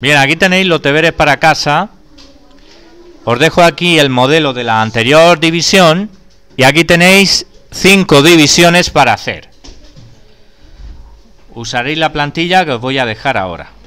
Bien, aquí tenéis los deberes para casa. Os dejo aquí el modelo de la anterior división y aquí tenéis cinco divisiones para hacer. Usaréis la plantilla que os voy a dejar ahora.